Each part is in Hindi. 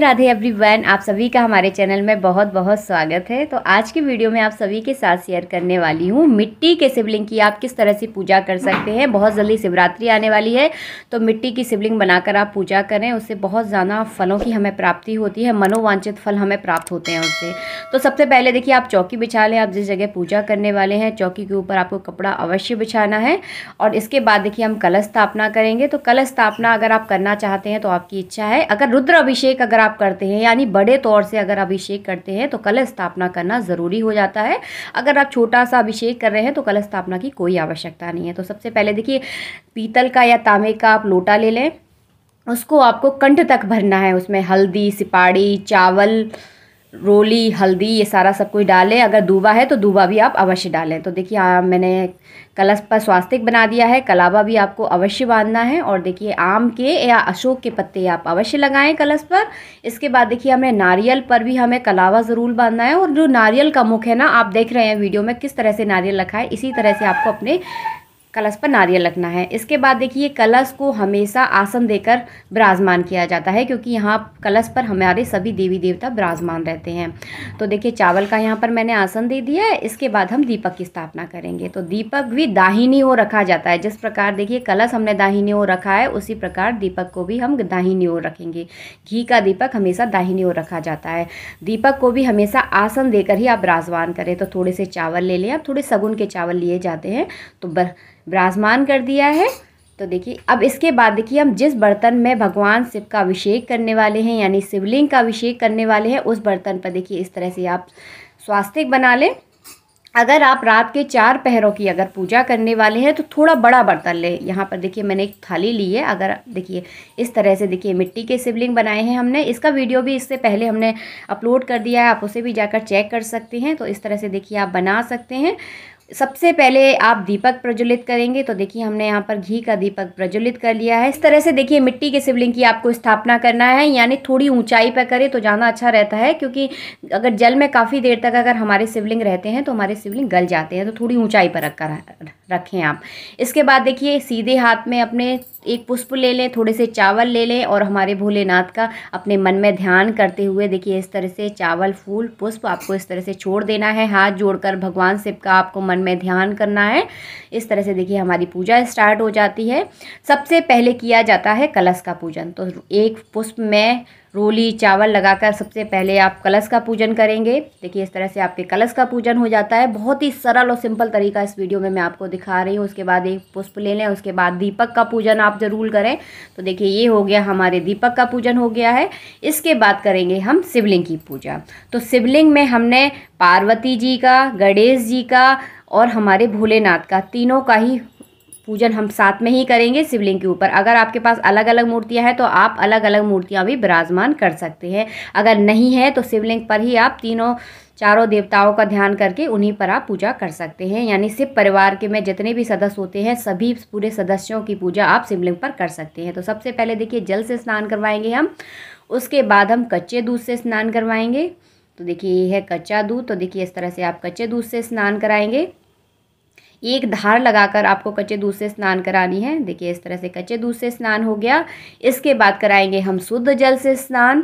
राधे एवरीवन आप सभी का हमारे चैनल में बहुत बहुत स्वागत है तो आज की वीडियो में आप सभी के साथ शेयर करने वाली हूँ मिट्टी के शिवलिंग की आप किस तरह से पूजा कर सकते हैं बहुत जल्दी शिवरात्रि आने वाली है तो मिट्टी की शिवलिंग बनाकर आप पूजा करें उससे बहुत ज़्यादा फलों की हमें प्राप्ति होती है मनोवांछित फल हमें प्राप्त होते हैं उससे तो सबसे पहले देखिए आप चौकी बिछा लें आप जिस जगह पूजा करने वाले हैं चौकी के ऊपर आपको कपड़ा अवश्य बिछाना है और इसके बाद देखिए हम कलश स्थापना करेंगे तो कलश स्थापना अगर आप करना चाहते हैं तो आपकी इच्छा है अगर रुद्र अभिषेक अगर आप आप करते हैं यानी बड़े तौर से अगर अभिषेक करते हैं तो कलश स्थापना करना ज़रूरी हो जाता है अगर आप छोटा सा अभिषेक कर रहे हैं तो कलश स्थापना की कोई आवश्यकता नहीं है तो सबसे पहले देखिए पीतल का या तांबे का आप लोटा ले लें उसको आपको कंठ तक भरना है उसमें हल्दी सिपाड़ी चावल रोली हल्दी ये सारा सब कुछ डालें अगर दूबा है तो दूबा भी आप अवश्य डालें तो देखिए मैंने कलश पर स्वास्तिक बना दिया है कलावा भी आपको अवश्य बांधना है और देखिए आम के या अशोक के पत्ते आप अवश्य लगाएं कलश पर इसके बाद देखिए हमें नारियल पर भी हमें कलावा ज़रूर बांधना है और जो नारियल का मुख है ना आप देख रहे हैं वीडियो में किस तरह से नारियल रखा है इसी तरह से आपको अपने कलश पर नारियल रखना है इसके बाद देखिए कलश को हमेशा आसन देकर विराजमान किया जाता है क्योंकि यहाँ कलश पर हमारे सभी देवी देवता विराजमान रहते हैं तो देखिए चावल का यहाँ पर मैंने आसन दे दिया है इसके बाद हम दीपक की स्थापना करेंगे तो दीपक भी दाहिनी ओर रखा जाता है जिस प्रकार देखिए कलश हमने दाहिनी ओर रखा है उसी प्रकार दीपक को भी हम दाहिनी ओर रखेंगे घी का दीपक हमेशा दाहिनी ओर रखा जाता है दीपक को भी हमेशा आसन देकर ही आप विराजमान करें तो थोड़े से चावल ले लें आप थोड़े सगुन के चावल लिए जाते हैं तो विराजमान कर दिया है तो देखिए अब इसके बाद देखिए हम जिस बर्तन में भगवान शिव का अभिषेक करने वाले हैं यानी शिवलिंग का अभिषेक करने वाले हैं उस बर्तन पर देखिए इस तरह से आप स्वास्तिक बना लें अगर आप रात के चार पहरों की अगर पूजा करने वाले हैं तो थोड़ा बड़ा बर्तन लें यहाँ पर देखिए मैंने एक थाली ली है अगर देखिए इस तरह से देखिए मिट्टी के शिवलिंग बनाए हैं हमने इसका वीडियो भी इससे पहले हमने अपलोड कर दिया है आप उसे भी जाकर चेक कर सकते हैं तो इस तरह से देखिए आप बना सकते हैं सबसे पहले आप दीपक प्रज्वलित करेंगे तो देखिए हमने यहाँ पर घी का दीपक प्रज्वलित कर लिया है इस तरह से देखिए मिट्टी के शिवलिंग की आपको स्थापना करना है यानी थोड़ी ऊंचाई पर करें तो ज़्यादा अच्छा रहता है क्योंकि अगर जल में काफ़ी देर तक अगर हमारे शिवलिंग रहते हैं तो हमारे शिवलिंग गल जाते हैं तो थोड़ी ऊँचाई पर रखकर रखें आप इसके बाद देखिए सीधे हाथ में अपने एक पुष्प ले लें थोड़े से चावल ले लें और हमारे भोलेनाथ का अपने मन में ध्यान करते हुए देखिए इस तरह से चावल फूल पुष्प आपको इस तरह से छोड़ देना है हाथ जोड़कर भगवान शिव का आपको मन में ध्यान करना है इस तरह से देखिए हमारी पूजा स्टार्ट हो जाती है सबसे पहले किया जाता है कलश का पूजन तो एक पुष्प में रोली चावल लगाकर सबसे पहले आप कलश का पूजन करेंगे देखिए इस तरह से आपके कलश का पूजन हो जाता है बहुत ही सरल और सिंपल तरीका इस वीडियो में मैं आपको दिखा रही हूँ उसके बाद एक पुष्प ले लें उसके बाद दीपक का पूजन आप ज़रूर करें तो देखिए ये हो गया हमारे दीपक का पूजन हो गया है इसके बाद करेंगे हम शिवलिंग की पूजा तो शिवलिंग में हमने पार्वती जी का गणेश जी का और हमारे भोलेनाथ का तीनों का ही पूजन हम साथ में ही करेंगे शिवलिंग के ऊपर अगर आपके पास अलग अलग मूर्तियां हैं तो आप अलग अलग मूर्तियां भी विराजमान कर सकते हैं अगर नहीं है तो शिवलिंग पर ही आप तीनों चारों देवताओं का ध्यान करके उन्हीं पर आप पूजा कर सकते हैं यानी सिर्फ परिवार के में जितने भी सदस्य होते हैं सभी पूरे सदस्यों की पूजा आप शिवलिंग पर कर सकते हैं तो सबसे पहले देखिए जल से स्नान करवाएंगे हम उसके बाद हम कच्चे दूध से स्नान करवाएंगे तो देखिए ये है कच्चा दूध तो देखिए इस तरह से आप कच्चे दूध से स्नान कराएंगे एक धार लगाकर आपको कच्चे दूध से स्नान करानी है देखिए इस तरह से कच्चे दूध से स्नान हो गया इसके बाद कराएंगे हम शुद्ध जल से स्नान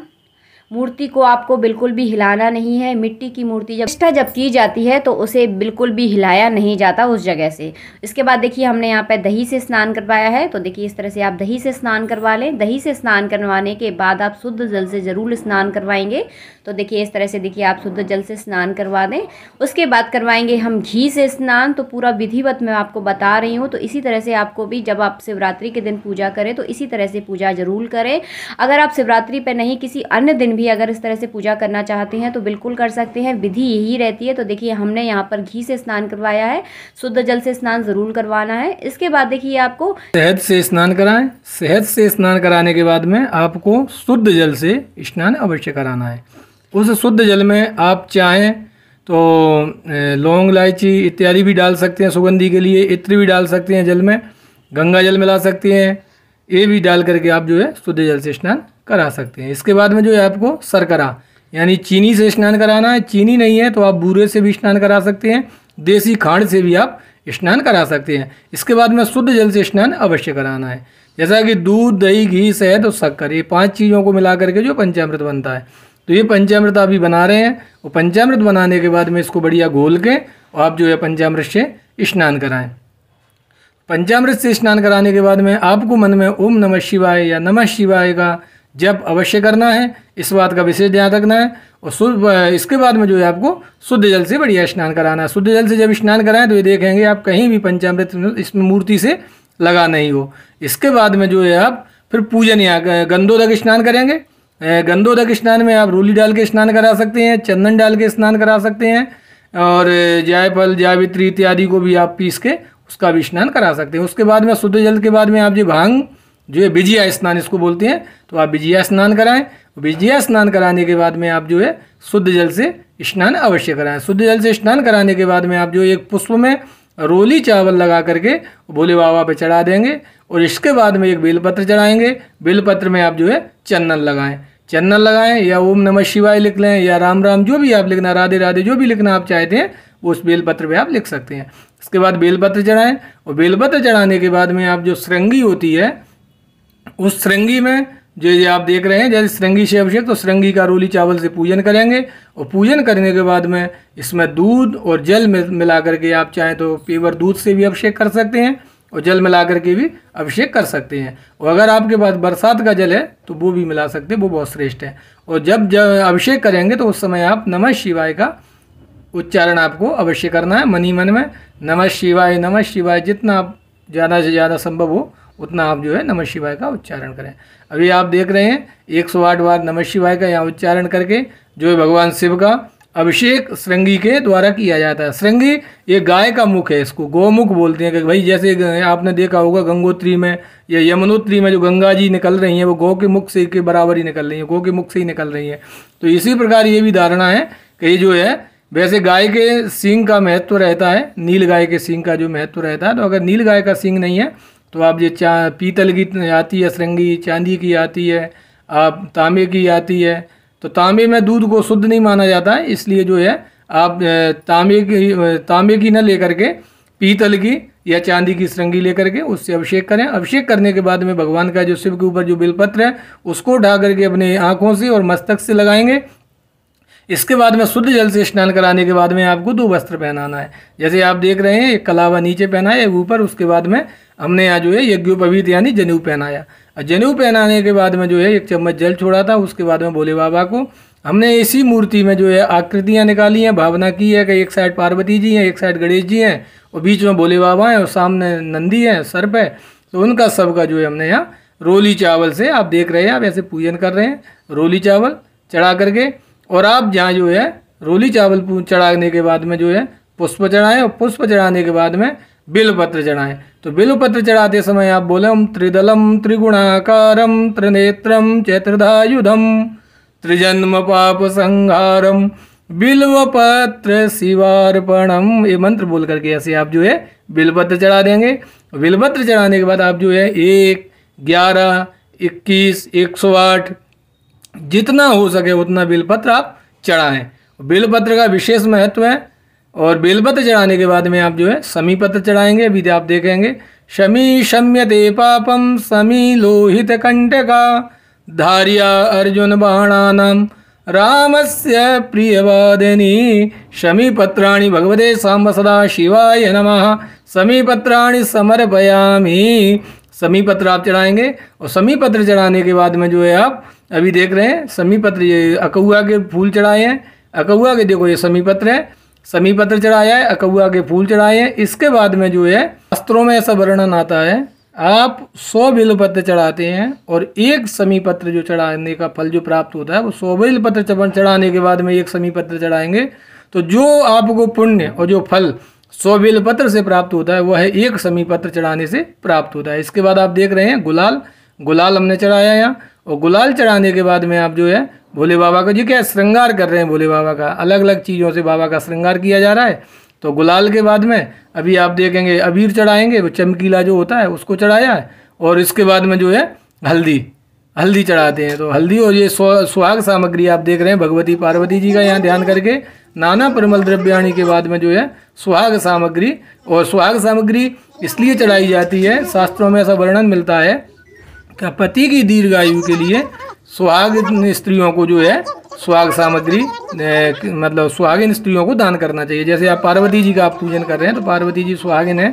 मूर्ति को आपको बिल्कुल भी हिलाना नहीं है मिट्टी की मूर्ति जब निष्ठा जब की जाती है तो उसे बिल्कुल भी हिलाया नहीं जाता उस जगह से इसके बाद देखिए हमने यहाँ पर दही से स्नान करवाया है तो देखिए इस तरह से आप दही से स्नान करवा लें दही से स्नान करवाने के बाद आप शुद्ध जल से ज़रूर स्नान करवाएंगे तो देखिए इस तरह से देखिए आप शुद्ध जल से स्नान करवा दें उसके बाद करवाएंगे हम घी से स्नान तो पूरा विधिवत मैं आपको बता रही हूँ तो इसी तरह से आपको भी जब आप शिवरात्रि के दिन पूजा करें तो इसी तरह से पूजा ज़रूर करें अगर आप शिवरात्रि पर नहीं किसी अन्य दिन भी अगर इस तरह से पूजा करना चाहते हैं तो बिल्कुल कर सकते हैं विधि यही रहती है तो देखिए हमने यहाँ पर घी से स्नान करवाया है शुद्ध जल से स्नान ज़रूर करवाना है इसके बाद देखिए आपको शहद से स्नान कराएं शहद से स्नान कराने के बाद में आपको शुद्ध जल से स्नान अवश्य कराना है उस शुद्ध जल में आप चाहें तो लौंग इलायची इत्यादि भी डाल सकते हैं सुगंधी के लिए इत्र भी डाल सकते हैं जल में गंगा जल मिला सकते हैं ये भी डाल करके आप जो है शुद्ध जल से स्नान करा सकते हैं इसके बाद में जो है आपको सरकरा यानी चीनी से स्नान कराना है चीनी नहीं है तो आप बूरे से भी स्नान करा सकते हैं देसी खांड से भी आप स्नान करा सकते हैं इसके बाद में शुद्ध जल से स्नान अवश्य कराना है जैसा कि दूध दही घी शहद और शक्कर ये पांच चीज़ों को मिला करके जो पंचामृत बनता है तो ये पंचामृत आप बना रहे हैं और पंचामृत बनाने के बाद में इसको बढ़िया घोल के और आप जो है पंचामृत से स्नान कराएं पंचामृत से स्नान कराने के बाद में आपको मन में ओम नमः शिवाय या नमः शिवाय का जप अवश्य करना है इस बात का विशेष ध्यान रखना है और शुद्ध इसके बाद में जो है आपको शुद्ध जल से बढ़िया स्नान कराना है शुद्ध जल से जब स्नान कराएं तो ये देखेंगे आप कहीं भी पंचामृत इस मूर्ति से लगा नहीं हो इसके बाद में जो है आप फिर पूजन या गंदोदक स्नान करेंगे गंदोदक स्नान में आप रूली डाल के स्नान करा सकते हैं चंदन डाल के स्नान करा सकते हैं और जायफल जावित्री इत्यादि को भी आप पीस के उसका भी स्नान करा सकते हैं उसके बाद में शुद्ध जल के बाद में आप जो भांग जो है बिजिया स्नान इसको बोलते हैं तो आप बिजिया स्नान कराएं बिजिया स्नान कराने के बाद में आप जो है शुद्ध जल से स्नान अवश्य कराएं शुद्ध जल से स्नान कराने के बाद में आप जो एक पुष्प में रोली चावल लगा करके भोले बाबा पे चढ़ा देंगे और इसके बाद में एक बेलपत्र चढ़ाएंगे बेलपत्र में आप जो है चंदन लगाएं चंदन लगाएं या ओम नमः शिवाय लिख लें या राम राम जो भी आप लिखना राधे राधे जो भी लिखना आप चाहते हैं वो उस बेलपत्र पर आप लिख सकते हैं इसके बाद बेलपत्र चढ़ाएँ और बेलपत्र चढ़ाने के बाद में आप जो श्रृंगी होती है उस श्रृंगी में जो ये आप देख रहे हैं जैसे श्रृंगी से अभिषेक तो श्रृंगी का रोली चावल से पूजन करेंगे और पूजन करने के बाद में इसमें दूध और जल मिला करके आप चाहें तो पेवर दूध से भी अभिषेक कर सकते हैं और जल मिला करके भी अभिषेक कर सकते हैं और अगर आपके पास बरसात का जल है तो वो भी मिला सकते हैं वो बहुत श्रेष्ठ है और जब जब अभिषेक करेंगे तो उस समय आप नमः शिवाय का उच्चारण आपको अवश्य करना है मनी मन में नमः शिवाय नमः शिवाय जितना ज़्यादा से ज़्यादा संभव हो उतना आप जो है नमः शिवाय का उच्चारण करें अभी आप देख रहे हैं 108 बार नमः शिवाय का यहाँ उच्चारण करके जो है भगवान शिव का अभिषेक श्रृंगी के द्वारा किया जाता है श्रृंगी ये गाय का मुख है इसको गौमुख बोलते हैं कि भाई जैसे आपने देखा होगा गंगोत्री में या यमुनोत्री में जो गंगा जी निकल रही हैं वो गौ के मुख से के बराबर ही निकल रही हैं गौ के मुख से ही निकल रही हैं तो इसी प्रकार ये भी धारणा है कि ये जो है वैसे गाय के सींग का महत्व रहता है नील गाय के सींग का जो महत्व रहता है तो अगर नील गाय का सींग नहीं है तो आप जो चा पीतल की आती है सरंगी चांदी की आती है आप तांबे की आती है तो तांबे में दूध को शुद्ध नहीं माना जाता है इसलिए जो है आप तांबे की तांबे की ना लेकर के पीतल की या चांदी की सरंगी लेकर के उससे अभिषेक करें अभिषेक करने के बाद में भगवान का जो शिव के ऊपर जो बिलपत्र है उसको ढा करके अपने आँखों से और मस्तक से लगाएंगे इसके बाद में शुद्ध जल से स्नान कराने के बाद में आपको दो वस्त्र पहनाना है जैसे आप देख रहे हैं एक कलावा नीचे पहना है एक ऊपर उसके बाद में हमने यहाँ जो है यज्ञोपवीत यानी जनेऊ पहनाया और जनेऊ पहनाने के बाद में जो है एक चम्मच जल छोड़ा था उसके बाद में भोले बाबा को हमने इसी मूर्ति में जो है आकृतियाँ निकाली हैं भावना की है कि एक साइड पार्वती जी हैं एक साइड गणेश जी हैं और बीच में भोले बाबा हैं और सामने नंदी हैं सर्प है तो उनका सबका जो है हमने यहाँ रोली चावल से आप देख रहे हैं आप ऐसे पूजन कर रहे हैं रोली चावल चढ़ा करके और आप जहाँ जो है रोली चावल चढ़ाने के बाद में जो है पुष्प चढ़ाएं और पुष्प चढ़ाने के बाद में बिलपत्र चढ़ाए तो बिलपत्र चढ़ाते समय आप बोले त्रिदलम त्रिगुणाकार त्रिनेत्र चैत्रधायुधम त्रिजन्म पाप संहारम बिल्वपत्र शिवार्पणम ये मंत्र बोल करके ऐसे आप जो है बिलपत्र चढ़ा देंगे बिलपत्र चढ़ाने के बाद आप जो है एक ग्यारह इक्कीस एक सौ आठ जितना हो सके उतना बिलपत्र आप चढ़ाएं बिलपत्र का विशेष महत्व है और बेलपत्र चढ़ाने के बाद में आप जो है शमी पत्र चढ़ाएंगे अभी तो आप देखेंगे शमी शम्य दे पापम समी लोहित कंटका धारिया अर्जुन बाणानाम रामस्य प्रियवादिनी पत्राणी भगवते सांब सदा शिवाय पत्राणी समर्पयामी समर्पयामि समीपत्र आप चढ़ाएंगे और समीपत्र चढ़ाने के बाद में जो है आप अभी देख रहे हैं समीपत्र ये अकौआ के फूल चढ़ाए हैं अकौआ के देखो ये समीपत्र है समी पत्र चढ़ाया है अकौआ के फूल चढ़ाए हैं इसके बाद में जो है शास्त्रों में ऐसा वर्णन आता है आप सौ बिल पत्र चढ़ाते हैं और एक समी पत्र जो चढ़ाने का फल जो प्राप्त होता है वो सौ बिल पत्र चढ़ाने के बाद में एक समी पत्र चढ़ाएंगे तो जो आपको पुण्य और जो फल सौ बिल पत्र से प्राप्त होता है वह है एक समी पत्र चढ़ाने से प्राप्त होता है इसके बाद आप देख रहे हैं गुलाल गुलाल हमने चढ़ाया यहाँ और गुलाल चढ़ाने के बाद में आप जो है भोले बाबा का जी क्या श्रृंगार कर रहे हैं भोले बाबा का अलग अलग चीज़ों से बाबा का श्रृंगार किया जा रहा है तो गुलाल के बाद में अभी आप देखेंगे अबीर चढ़ाएंगे वो चमकीला जो होता है उसको चढ़ाया है और इसके बाद में जो है हल्दी हल्दी चढ़ाते हैं तो हल्दी और ये सुहाग सामग्री आप देख रहे हैं भगवती पार्वती जी का यहाँ ध्यान करके नाना परमल द्रव्याणी के बाद में जो है सुहाग सामग्री और सुहाग सामग्री इसलिए चढ़ाई जाती है शास्त्रों में ऐसा वर्णन मिलता है कि पति की दीर्घायु के लिए सुहाग स्त्रियों को जो है सुहाग सामग्री मतलब सुहागिन स्त्रियों को दान करना चाहिए जैसे आप पार्वती जी का आप पूजन कर रहे हैं तो पार्वती जी सुहागिन है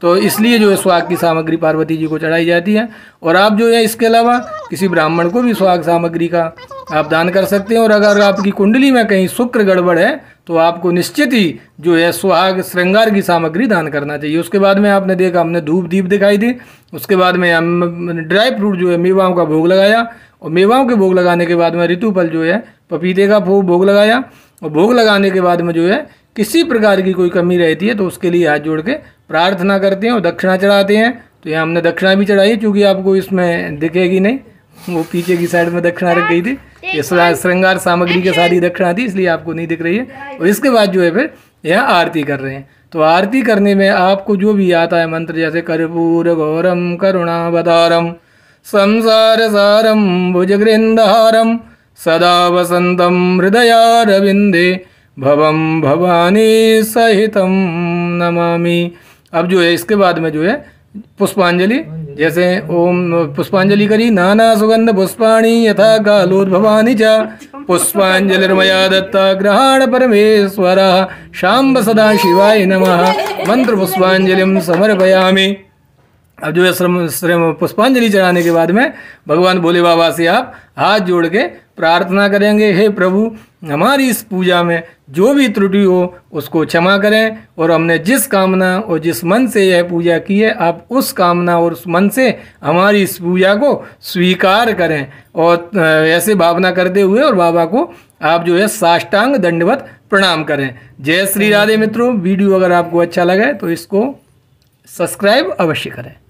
तो इसलिए जो है सुहाग की सामग्री पार्वती जी को चढ़ाई जाती है और आप जो है इसके अलावा किसी ब्राह्मण को भी सुहाग सामग्री का आप दान कर सकते हैं और अगर आपकी कुंडली में कहीं शुक्र गड़बड़ है तो आपको निश्चित ही जो है सुहाग श्रृंगार की सामग्री दान करना चाहिए उसके बाद में आपने देखा हमने धूप दीप दिखाई दी उसके बाद में ड्राई फ्रूट जो है मेवाओं का भोग लगाया और मेवाओं के भोग लगाने के बाद में ऋतुपल जो है पपीते का भोग लगाया और भोग लगाने के बाद में जो है किसी प्रकार की कोई कमी रहती है तो उसके लिए हाथ जोड़ के प्रार्थना करते हैं और दक्षिणा चढ़ाते हैं तो यहाँ हमने दक्षिणा भी चढ़ाई चूँकि आपको इसमें दिखेगी नहीं वो पीछे की साइड में दक्षिणा रख गई थी ये श्रृंगार सामग्री के साथ ही दक्षिणा थी इसलिए आपको नहीं दिख रही है और इसके बाद जो है फिर यह आरती कर रहे हैं तो आरती करने में आपको जो भी आता है मंत्र जैसे कर्पूर गौरम करुणा बदारम सारम भुजगृन्दहारं सदा हृदय रविंदे भवम भवानी सहितम नमामि अब जो है इसके बाद में जो है पुष्पांजलि जैसे ओम पुष्पांजलि करी नाना सुगंध पुष्पाणी यथा कालोद्भवानी च पुष्पांजलिर्मया दत्ता ग्रहण परमेश्वरा शाम्ब सदा शिवाय नमः मंत्र पुष्पांजलि समर्पयामि अब जो है श्रम श्रम पुष्पांजलि चढ़ाने के बाद में भगवान भोले बाबा से आप हाथ जोड़ के प्रार्थना करेंगे हे प्रभु हमारी इस पूजा में जो भी त्रुटि हो उसको क्षमा करें और हमने जिस कामना और जिस मन से यह पूजा की है आप उस कामना और उस मन से हमारी इस पूजा को स्वीकार करें और ऐसे भावना करते हुए और बाबा को आप जो है साष्टांग दंडवत प्रणाम करें जय श्री राधे मित्रों वीडियो अगर आपको अच्छा लगे तो इसको सब्सक्राइब अवश्य करें